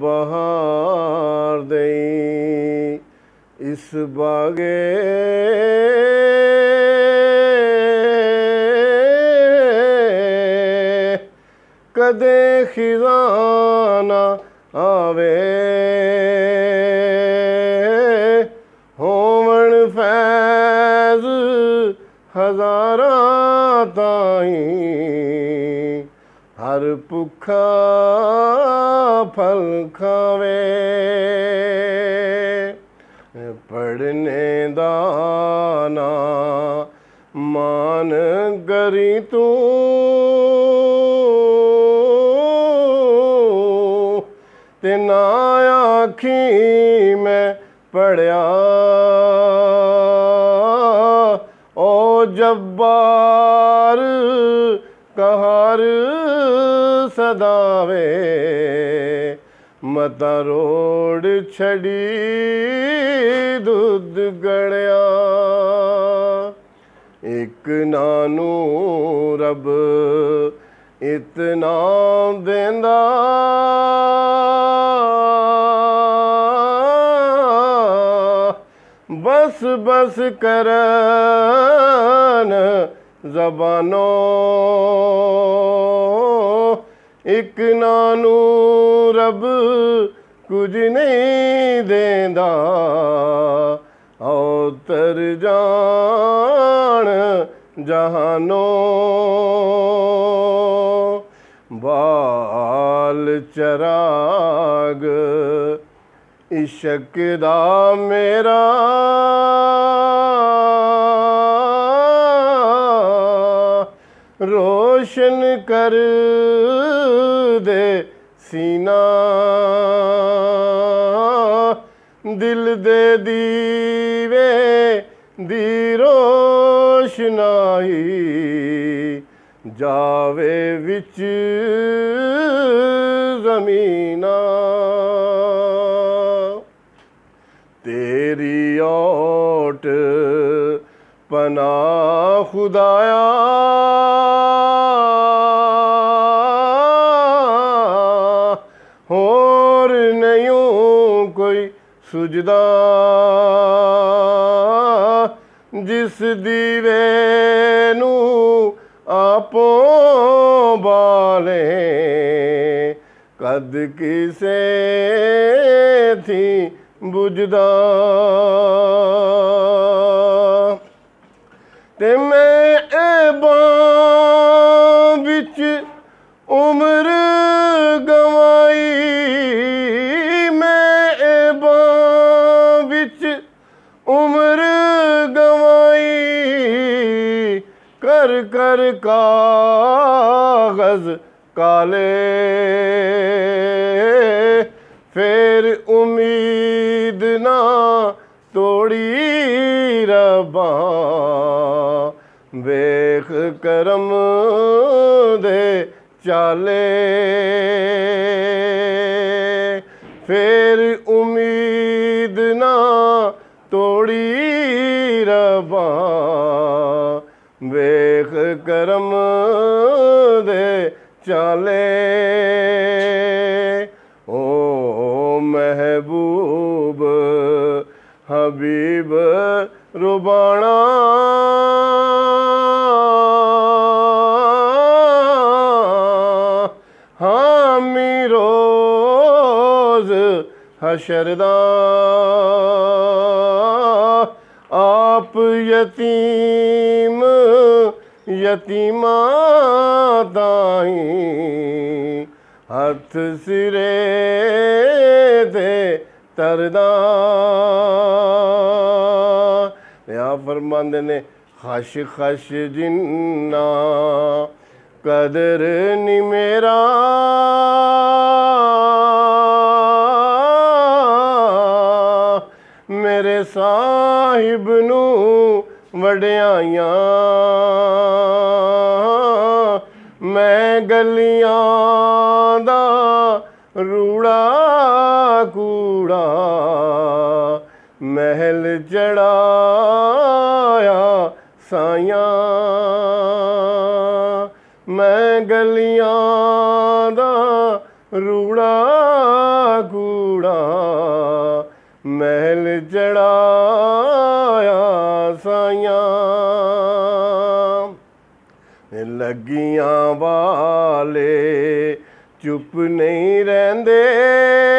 ਬਹਾਰ ਦੇ ਇਸ ਬਾਗੇ ਕਦੇ ਖਿਜ਼ਾਨਾ ਆਵੇ ਹੋਵਣ ਫੈਜ਼ ਹਜ਼ਾਰਾਂ ਤਾਈ ਹਰ ਪੁਖਾ ਫਲ ਖਾਵੇ ਪੜਨੇ ਦਾ ਨਾ ਮਾਨ ਗਰੀ ਤੂੰ ਤੇ ਨਾ ਆਖੀ ਮੈਂ ਪੜਿਆ ਓ ਜੱਬਾਰ ਕਹਾਰ ਸਦਾਵੇ ਮਤਾ ਰੋੜ ਛੜੀ ਦੁੱਧ ਗੜਿਆ ਇੱਕ ਨਾਨੂ ਰਬ ਇਤਨਾ ਦਿੰਦਾ ਬਸ ਬਸ ਕਰਨ ਜ਼ਬਾਨੋ ਇੱਕ ਨਾਨੂ ਰੱਬ ਕੁਝ ਨਹੀਂ ਦੇਂਦਾ ਆਉ ਤਰ ਜਾਣ ਜਹਾਨੋ ਬਾਲ ਚਰਾਗ ਇਸ਼ਕ ਦਾ ਮੇਰਾ ਰੋਸ਼ਨ ਕਰ ਦੇ ਸੀਨਾ ਦਿਲ ਦੇ ਦੀਵੇ ਦੀ ਰੋਸ਼ਨਾਈ ਜਾਵੇ ਵਿੱਚ ਜ਼ਮੀਨਾ ਤੇਰੀ ਓਟ ਪਨਾਹ ਖੁਦਾਇਆ ਹੋਰ ਨਹੀਂ ਕੋਈ ਸੁਜਦਾ ਜਿਸ ਦੀਵੇ ਨੂੰ ਆਪੋ ਬਾਲੇ ਕਦ ਕਿਸੇ ਥੀ ਬੁਝਦਾ ਤੇ ਮੈਂ ਇਹ ਬਾ ਕਰ ਕਰ ਕਾਗਜ਼ ਕਾਲੇ ਫੇਰ ਉਮੀਦ ਨਾ ਤੋੜੀ ਰਬਾ ਵੇਖ ਕਰਮ ਦੇ ਚਾਲੇ ਫੇਰ ਉਮੀਦ ਨਾ ਤੋੜੀ ਰਬਾ महबूब हबीब रुबाना हामी रोज हशरदा आप यतीम यतीमा ताई हथ सिरे ते ਤਰਦਾ ਆ ਫਰਮਾਉਂਦੇ ਨੇ ਖਸ਼ ਖਸ਼ ਜਿੰਨਾ ਕਦਰ ਨੀ ਮੇਰਾ ਮੇਰੇ ਸਾਹਿਬ ਨੂੰ ਵਡਿਆਈਆਂ ਮੈਂ ਗਲੀਆਂ ਦਾ ਰੂੜਾ ਜੁੜਾ ਮਹਿਲ ਜੜਾਇਆ ਸਾਇਆ ਮੈਂ ਗਲੀਆਂ ਦਾ ਰੂੜਾ ਗੂੜਾ ਮਹਿਲ ਜੜਾਇਆ ਸਾਇਆ ਲੱਗੀਆਂ ਵਾਲੇ ਚੁੱਪ ਨਹੀਂ ਰਹਿੰਦੇ